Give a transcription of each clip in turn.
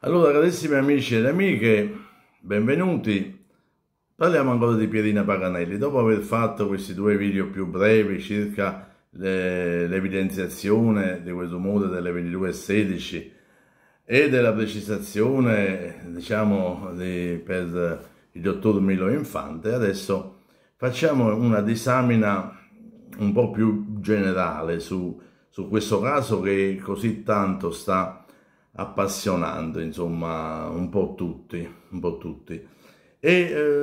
Allora, carissimi amici ed amiche, benvenuti. Parliamo ancora di Pierina Paganelli. Dopo aver fatto questi due video più brevi circa l'evidenziazione di questo modo delle 22.16 e della precisazione, diciamo, di, per il dottor Milo Infante, adesso facciamo una disamina un po' più generale su, su questo caso che così tanto sta appassionando insomma, un po' tutti, un po' tutti. E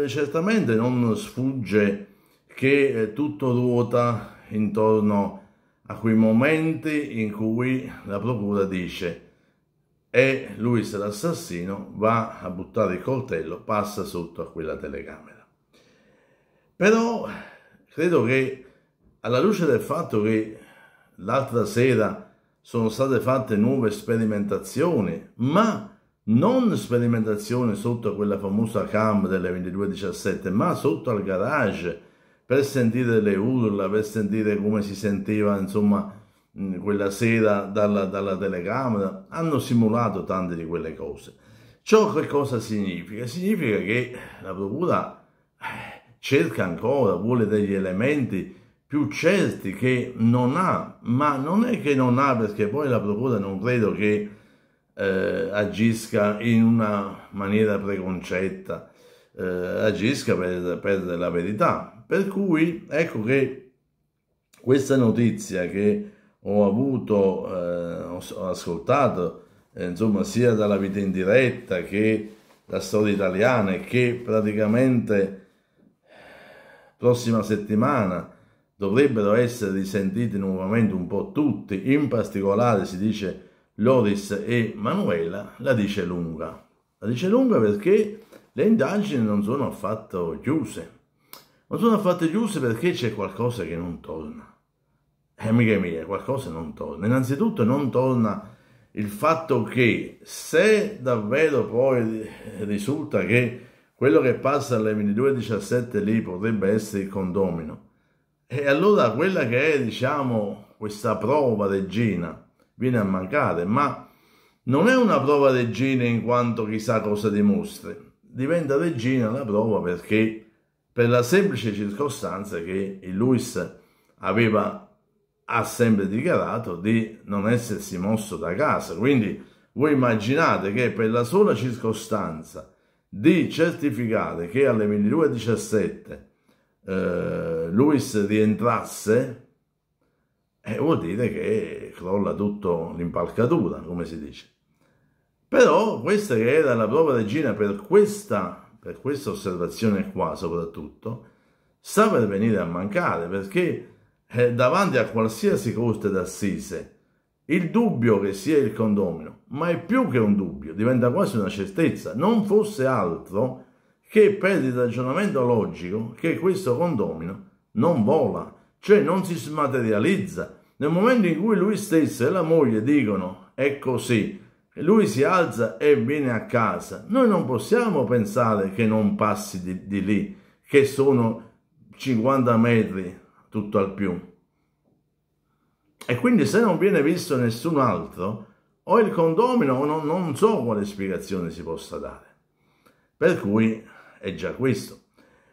eh, certamente non sfugge che eh, tutto ruota intorno a quei momenti in cui la procura dice e lui se l'assassino va a buttare il coltello, passa sotto a quella telecamera. Però credo che alla luce del fatto che l'altra sera sono state fatte nuove sperimentazioni, ma non sperimentazioni sotto quella famosa cam delle 22.17, ma sotto al garage per sentire le urla, per sentire come si sentiva insomma mm, quella sera dalla, dalla telecamera, hanno simulato tante di quelle cose. Ciò che cosa significa? Significa che la procura eh, cerca ancora, vuole degli elementi più certi che non ha, ma non è che non ha perché poi la procura non credo che eh, agisca in una maniera preconcetta, eh, agisca per, per la verità. Per cui ecco che questa notizia che ho avuto, eh, ho ascoltato, eh, insomma, sia dalla vita in diretta che la storia italiana, e che praticamente prossima settimana dovrebbero essere risentiti nuovamente un po' tutti, in particolare si dice Loris e Manuela, la dice lunga. La dice lunga perché le indagini non sono affatto chiuse. Non sono affatto chiuse perché c'è qualcosa che non torna. Eh, amiche mie, qualcosa non torna. Innanzitutto non torna il fatto che se davvero poi risulta che quello che passa alle 22.17 lì potrebbe essere il condomino, e allora quella che è, diciamo, questa prova regina viene a mancare, ma non è una prova regina in quanto chissà cosa dimostri. Diventa regina la prova perché per la semplice circostanza che il Luis aveva ha sempre dichiarato di non essersi mosso da casa. Quindi voi immaginate che per la sola circostanza di certificare che alle 22.17 eh, Luis rientrasse, eh, vuol dire che crolla tutto l'impalcatura, come si dice. Però questa che era la prova regina per questa, per questa osservazione qua soprattutto, sta per venire a mancare, perché eh, davanti a qualsiasi corte d'assise, il dubbio che sia il condomino, ma è più che un dubbio, diventa quasi una certezza, non fosse altro che per il ragionamento logico che questo condomino non vola, cioè non si smaterializza. Nel momento in cui lui stesso e la moglie dicono è così, lui si alza e viene a casa, noi non possiamo pensare che non passi di, di lì, che sono 50 metri tutto al più. E quindi se non viene visto nessun altro, o il condomino o non, non so quale spiegazione si possa dare. Per cui è già questo.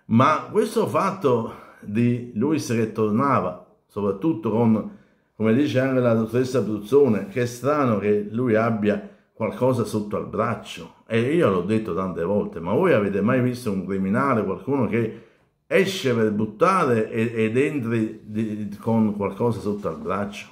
Ma questo fatto di Luis che tornava, soprattutto con, come dice anche la dottoressa Bruzzone, che è strano che lui abbia qualcosa sotto al braccio. E io l'ho detto tante volte, ma voi avete mai visto un criminale, qualcuno che esce per buttare ed, entri di, con qualcosa sotto al braccio?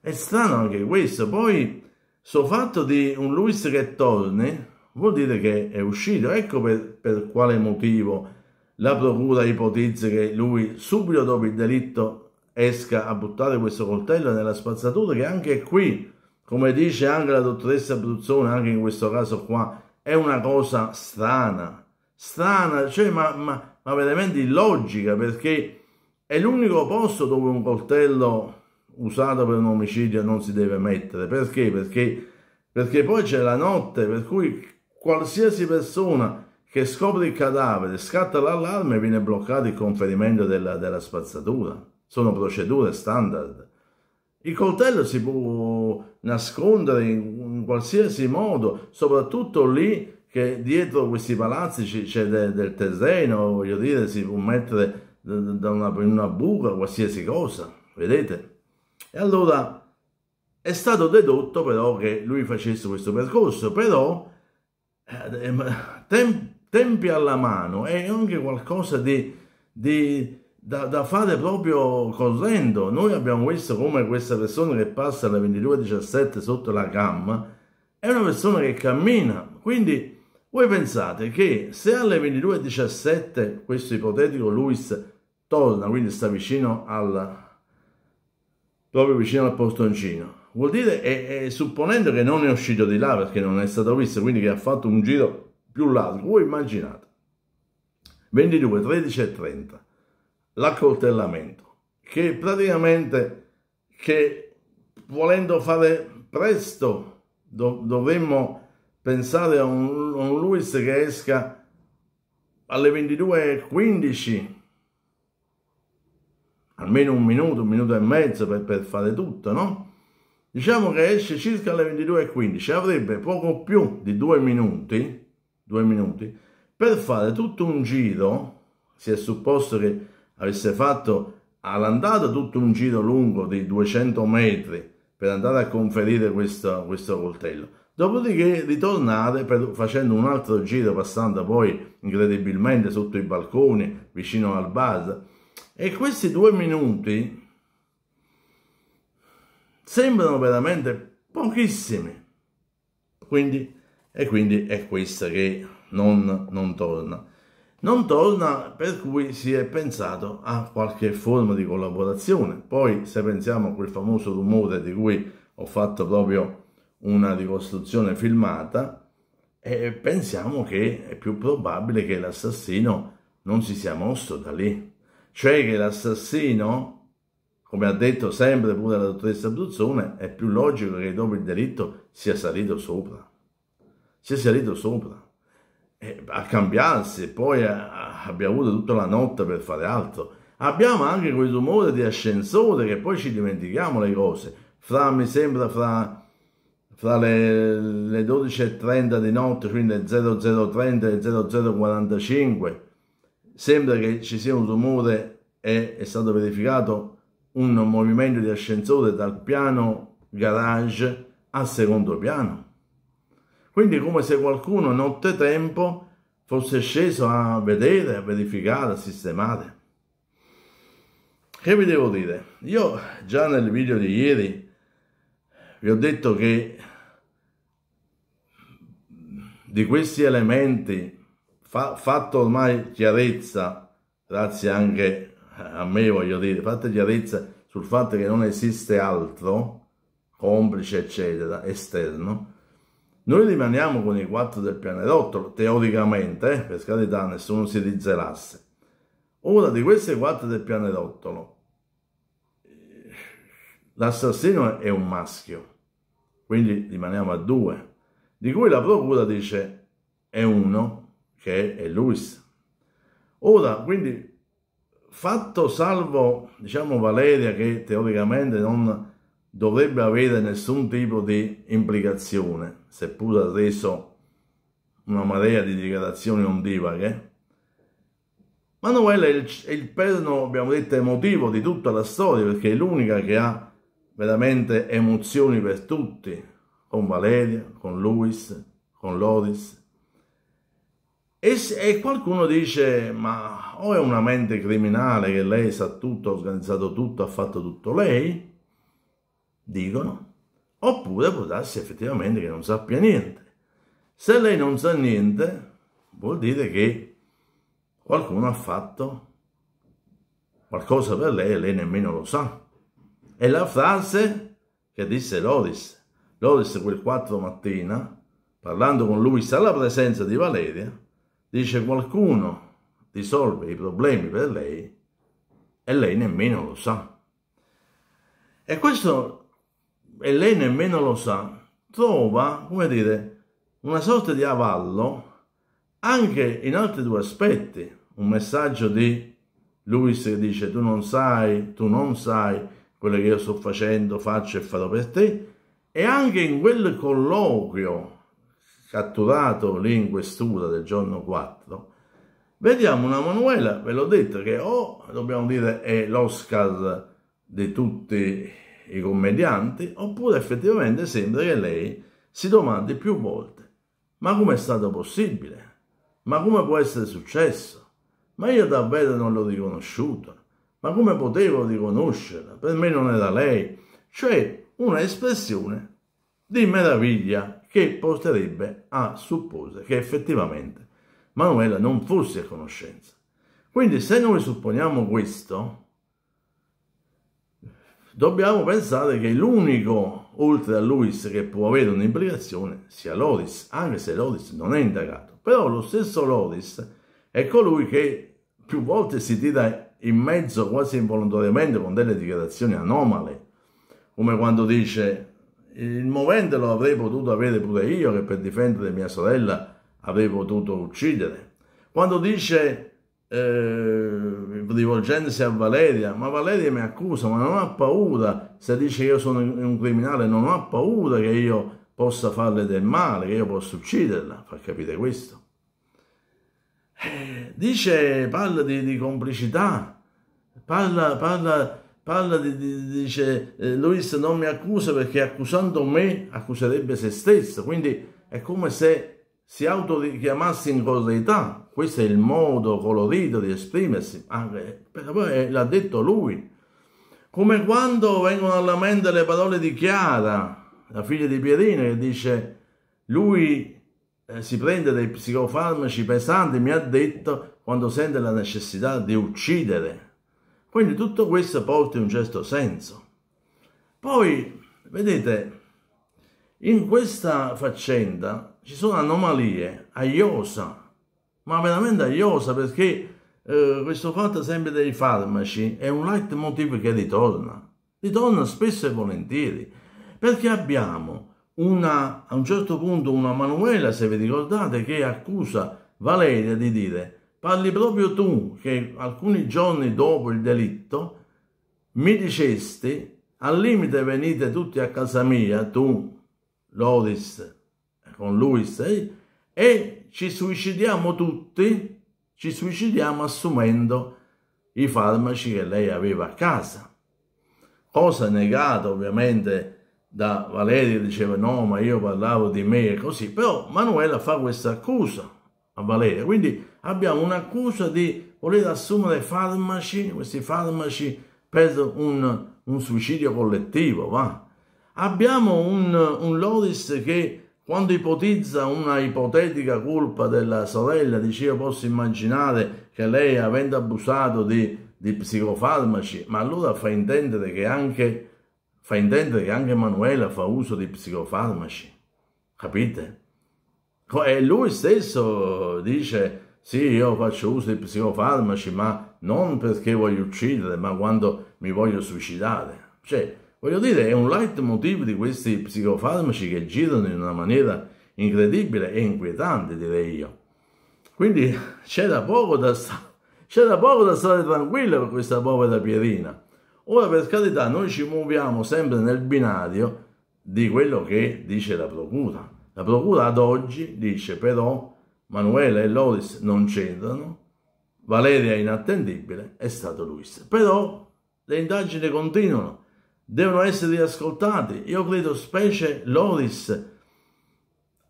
È strano anche questo. Poi, sto fatto di un Luis che torni, vuol dire che è uscito. Ecco per, per quale motivo la procura ipotizza che lui subito dopo il delitto esca a buttare questo coltello nella spazzatura che anche qui, come dice anche la dottoressa Bruzzone, anche in questo caso qua, è una cosa strana, strana, cioè ma, ma, ma veramente illogica perché è l'unico posto dove un coltello usato per un omicidio non si deve mettere, perché? Perché, perché poi c'è la notte, per cui Qualsiasi persona che scopre il cadavere scatta l'allarme e viene bloccato il conferimento della, della spazzatura. Sono procedure standard. Il coltello si può nascondere in, qualsiasi modo, soprattutto lì che dietro questi palazzi c'è de, del terreno, voglio dire, si può mettere da una, in una buca qualsiasi cosa, vedete? E allora è stato dedotto però che lui facesse questo percorso, però eh, eh, tempi alla mano, è anche qualcosa di, di da, da, fare proprio correndo. Noi abbiamo visto come questa persona che passa alle 22.17 sotto la gamma è una persona che cammina. Quindi voi pensate che se alle 22.17 questo ipotetico Luis torna, quindi sta vicino al proprio vicino al portoncino, Vuol dire, e, e, supponendo che non è uscito di là perché non è stato visto, quindi che ha fatto un giro più largo, voi immaginate, 22, 13 e 30, l'accoltellamento, che praticamente, che volendo fare presto, do, dovremmo pensare a un, a un Luis che esca alle 22.15, almeno un minuto, un minuto e mezzo per, per fare tutto, no? diciamo che esce circa alle 22.15, avrebbe poco più di due minuti, due minuti per fare tutto un giro, si è supposto che avesse fatto all'andata tutto un giro lungo di 200 metri per andare a conferire questo, questo coltello, dopodiché ritornare per, facendo un altro giro passando poi incredibilmente sotto i balconi vicino al bar e questi due minuti sembrano veramente pochissimi. Quindi, e quindi è questa che non, non torna. Non torna per cui si è pensato a qualche forma di collaborazione. Poi se pensiamo a quel famoso rumore di cui ho fatto proprio una ricostruzione filmata, e pensiamo che è più probabile che l'assassino non si sia mosso da lì. Cioè che l'assassino come ha detto sempre pure la dottoressa Bruzzone, è più logico che dopo il delitto sia salito sopra. Sia salito sopra. E a cambiarsi, poi eh, abbiamo avuto tutta la notte per fare altro. Abbiamo anche quel rumore di ascensore che poi ci dimentichiamo le cose. Fra, mi sembra, fra, fra le, le 12.30 di notte, quindi 00.30 e 00.45, sembra che ci sia un rumore, è, è stato verificato un movimento di ascensore dal piano garage al secondo piano. Quindi come se qualcuno nottetempo fosse sceso a vedere, a verificare, a sistemare. Che vi devo dire? Io già nel video di ieri vi ho detto che di questi elementi fa, fatto ormai chiarezza, grazie anche a me voglio dire, fate chiarezza sul fatto che non esiste altro, complice eccetera, esterno, noi rimaniamo con i quattro del pianerottolo, teoricamente, eh, per carità nessuno si rizzerasse. Ora di questi quattro del pianerottolo, l'assassino è un maschio, quindi rimaniamo a due, di cui la procura dice è uno, che è Luis. Ora, quindi fatto salvo, diciamo, Valeria che teoricamente non dovrebbe avere nessun tipo di implicazione, seppur ha reso una marea di dichiarazioni ondivaghe, Manuela è il, è il perno, abbiamo detto, emotivo di tutta la storia, perché è l'unica che ha veramente emozioni per tutti, con Valeria, con Luis, con Loris, e, e, qualcuno dice, ma o è una mente criminale che lei sa tutto, ha organizzato tutto, ha fatto tutto lei, dicono, oppure può darsi effettivamente che non sappia niente. Se lei non sa niente, vuol dire che qualcuno ha fatto qualcosa per lei e lei nemmeno lo sa. È la frase che disse Loris, Loris quel 4 mattina, parlando con lui, sa la presenza di Valeria, dice qualcuno risolve i problemi per lei e lei nemmeno lo sa. E questo, e lei nemmeno lo sa, trova, come dire, una sorta di avallo anche in altri due aspetti. Un messaggio di Luis che dice tu non sai, tu non sai quello che io sto facendo, faccio e farò per te. E anche in quel colloquio catturato lì in questura del giorno 4, vediamo una Manuela, ve l'ho detto, che o dobbiamo dire è l'Oscar di tutti i commedianti, oppure effettivamente sembra che lei si domandi più volte, ma com'è stato possibile? Ma come può essere successo? Ma io davvero non l'ho riconosciuta. Ma come potevo riconoscerla? Per me non era lei. Cioè, un'espressione di meraviglia che porterebbe a supporre che effettivamente Manuela non fosse a conoscenza. Quindi se noi supponiamo questo, dobbiamo pensare che l'unico, oltre a Luis, che può avere un'implicazione sia Loris, anche se Loris non è indagato. Però lo stesso Loris è colui che più volte si tira in mezzo quasi involontariamente con delle dichiarazioni anomale, come quando dice il movente lo avrei potuto avere pure io, che per difendere mia sorella avrei potuto uccidere. Quando dice, eh, rivolgendosi a Valeria, ma Valeria mi accusa, ma non ha paura, se dice io sono un criminale, non ha paura che io possa farle del male, che io possa ucciderla, fa capire questo. Eh, dice, parla di, di complicità, parla, parla parla di, di dice eh, Luis non mi accusa perché accusando me accuserebbe se stesso, quindi è come se si autorichiamasse in correità, questo è il modo colorito di esprimersi, anche, eh, però l'ha detto lui, come quando vengono alla mente le parole di Chiara, la figlia di Pierino, che dice lui eh, si prende dei psicofarmaci pesanti, mi ha detto quando sente la necessità di uccidere quindi tutto questo porta in un certo senso. Poi, vedete, in questa faccenda ci sono anomalie, aiosa, ma veramente aiosa perché eh, questo fatto sempre dei farmaci è un leitmotiv che ritorna, ritorna spesso e volentieri, perché abbiamo una, a un certo punto una Manuela, se vi ricordate, che accusa Valeria di dire parli proprio tu che alcuni giorni dopo il delitto mi dicesti al limite venite tutti a casa mia, tu, Loris, con lui sei, e ci suicidiamo tutti, ci suicidiamo assumendo i farmaci che lei aveva a casa. Cosa negata ovviamente da Valeria diceva no, ma io parlavo di me e così, però Manuela fa questa accusa a valere. Quindi abbiamo un'accusa di voler assumere farmaci, questi farmaci per un, un suicidio collettivo, va? Abbiamo un, un Loris che quando ipotizza una ipotetica colpa della sorella, dice io posso immaginare che lei avendo abusato di, di psicofarmaci, ma allora fa intendere che anche, fa intendere che anche Manuela fa uso di psicofarmaci, capite? E lui stesso dice, sì, io faccio uso di psicofarmaci, ma non perché voglio uccidere, ma quando mi voglio suicidare. Cioè, voglio dire, è un leitmotiv di questi psicofarmaci che girano in una maniera incredibile e inquietante, direi io. Quindi c'era poco da, sta- c'era poco da stare tranquilla per questa povera Pierina. Ora, per carità, noi ci muoviamo sempre nel binario di quello che dice la procura. La procura ad oggi dice però Manuela e Loris non c'entrano, Valeria è inattendibile, è stato Luis. Però le indagini continuano, devono essere riascoltate. Io credo specie Loris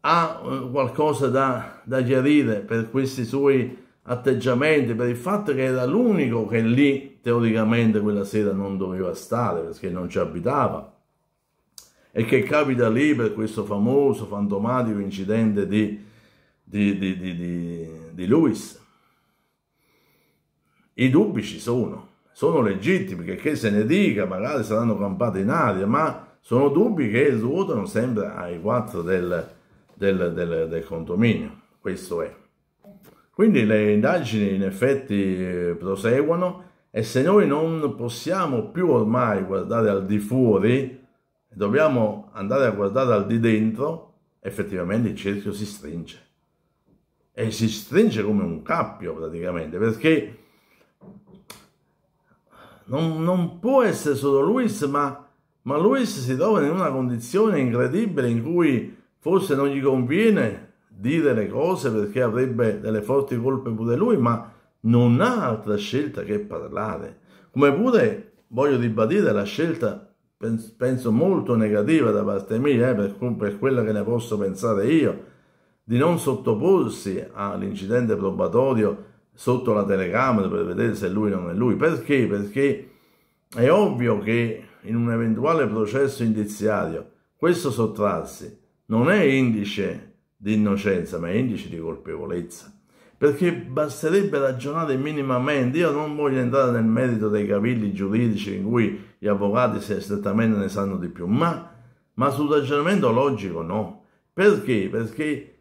ha eh, qualcosa da, da chiarire per questi suoi atteggiamenti, per il fatto che era l'unico che lì teoricamente quella sera non doveva stare perché non ci abitava e che capita lì per questo famoso fantomatico incidente di, di, di, di, di Lewis. I dubbi ci sono, sono legittimi, che, che se ne dica, magari saranno campati in aria, ma sono dubbi che ruotano sempre ai quattro del, del, del, del condominio, questo è. Quindi le indagini in effetti eh, proseguono e se noi non possiamo più ormai guardare al di fuori dobbiamo andare a guardare al di dentro, effettivamente il cerchio si stringe. E si stringe come un cappio praticamente, perché non, non può essere solo Luis, ma, ma Luis si trova in una condizione incredibile in cui forse non gli conviene dire le cose perché avrebbe delle forti colpe pure lui, ma non ha altra scelta che parlare. Come pure voglio ribadire la scelta penso molto negativa da parte mia, eh, per, per quello che ne posso pensare io, di non sottoporsi all'incidente probatorio sotto la telecamera per vedere se lui non è lui. Perché? Perché è ovvio che in un eventuale processo indiziario questo sottrarsi non è indice di innocenza, ma è indice di colpevolezza perché basterebbe ragionare minimamente, io non voglio entrare nel merito dei cavilli giuridici in cui gli avvocati se strettamente ne sanno di più, ma, ma sul ragionamento logico no. Perché? Perché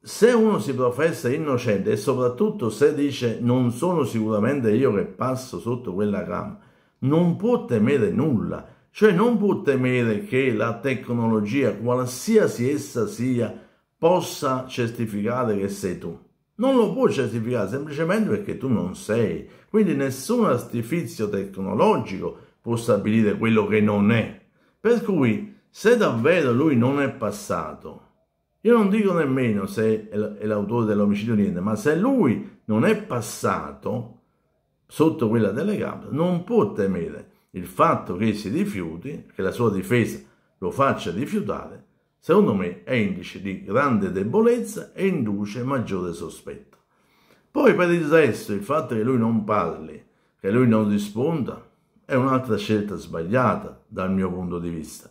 se uno si professa innocente e soprattutto se dice non sono sicuramente io che passo sotto quella gamba, non può temere nulla, cioè non può temere che la tecnologia, qualsiasi essa sia, possa certificare che sei tu non lo può certificare semplicemente perché tu non sei. Quindi nessun artificio tecnologico può stabilire quello che non è. Per cui se davvero lui non è passato, io non dico nemmeno se è l'autore dell'omicidio o niente, ma se lui non è passato sotto quella telecamera non può temere il fatto che si rifiuti, che la sua difesa lo faccia rifiutare secondo me è indice di grande debolezza e induce maggiore sospetto. Poi per il resto il fatto che lui non parli, che lui non risponda, è un'altra scelta sbagliata dal mio punto di vista.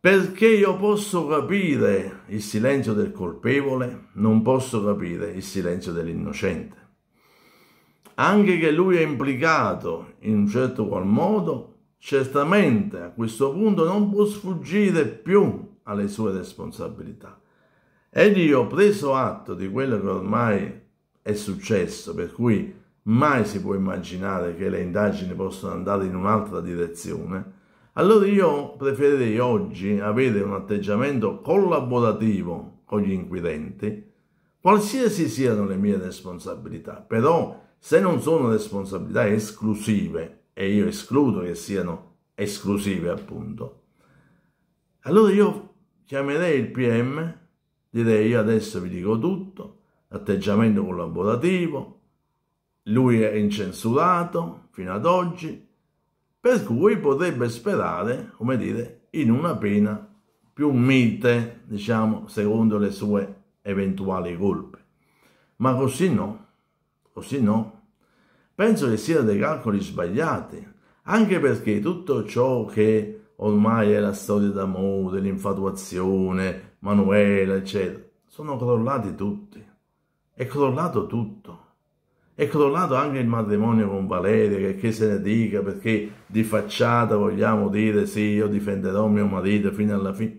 Perché io posso capire il silenzio del colpevole, non posso capire il silenzio dell'innocente. Anche che lui è implicato in un certo qual modo, certamente a questo punto non può sfuggire più alle sue responsabilità. Ed io, ho preso atto di quello che ormai è successo, per cui mai si può immaginare che le indagini possano andare in un'altra direzione, allora io preferirei oggi avere un atteggiamento collaborativo con gli inquirenti, qualsiasi siano le mie responsabilità, però se non sono responsabilità esclusive e io escludo che siano esclusive appunto. Allora io chiamerei il PM, direi io adesso vi dico tutto, atteggiamento collaborativo, lui è incensurato fino ad oggi, per cui potrebbe sperare, come dire, in una pena più mite, diciamo, secondo le sue eventuali colpe. Ma così no, così no. Penso che siano dei calcoli sbagliati, anche perché tutto ciò che ormai è la storia d'amore, l'infatuazione, Manuela, eccetera, sono crollati tutti. È crollato tutto. È crollato anche il matrimonio con Valeria, che, che se ne dica, perché di facciata vogliamo dire sì, io difenderò mio marito fino alla fine.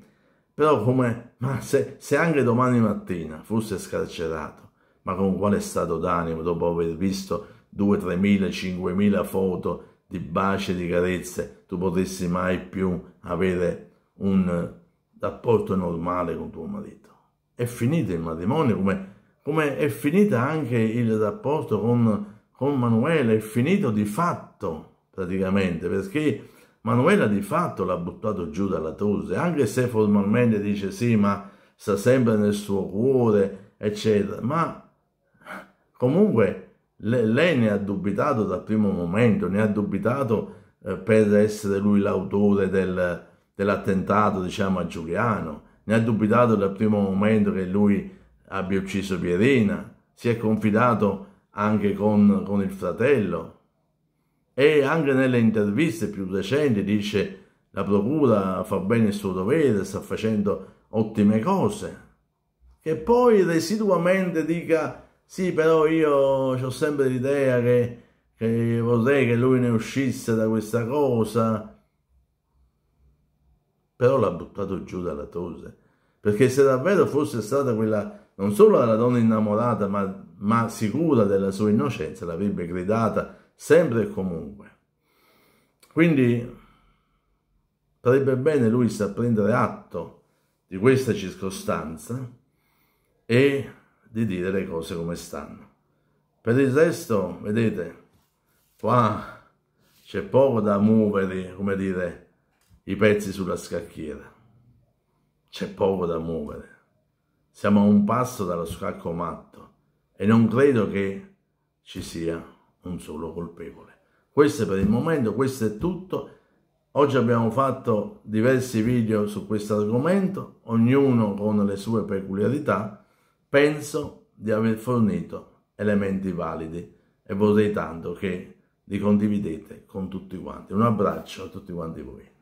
Però come, ma se, se anche domani mattina fosse scarcerato, ma con quale stato d'animo dopo aver visto 2-3 mila, 5 mila foto di baci e di carezze, tu potessi mai più avere un eh, rapporto normale con tuo marito. È finito il matrimonio, come, come è finita anche il rapporto con, con Manuela, è finito di fatto praticamente, perché Manuela di fatto l'ha buttato giù dalla torre, anche se formalmente dice sì, ma sta sempre nel suo cuore, eccetera, ma comunque le, lei ne ha dubitato dal primo momento, ne ha dubitato eh, per essere lui l'autore del, dell'attentato diciamo, a Giuliano, ne ha dubitato dal primo momento che lui abbia ucciso Pierina, si è confidato anche con, con il fratello e anche nelle interviste più recenti dice la procura fa bene il suo dovere, sta facendo ottime cose, che poi residuamente dica sì, però io ho sempre l'idea che, che vorrei che lui ne uscisse da questa cosa. Però l'ha buttato giù dalla tosse. Perché se davvero fosse stata quella, non solo la donna innamorata, ma, ma sicura della sua innocenza, l'avrebbe gridata sempre e comunque. Quindi farebbe bene lui sta prendere atto di questa circostanza e di dire le cose come stanno. Per il resto, vedete, qua c'è poco da muovere, come dire, i pezzi sulla scacchiera. C'è poco da muovere. Siamo a un passo dallo scacco matto e non credo che ci sia un solo colpevole. Questo è per il momento, questo è tutto. Oggi abbiamo fatto diversi video su questo argomento, ognuno con le sue peculiarità Penso di aver fornito elementi validi e vorrei tanto che li condividete con tutti quanti. Un abbraccio a tutti quanti voi.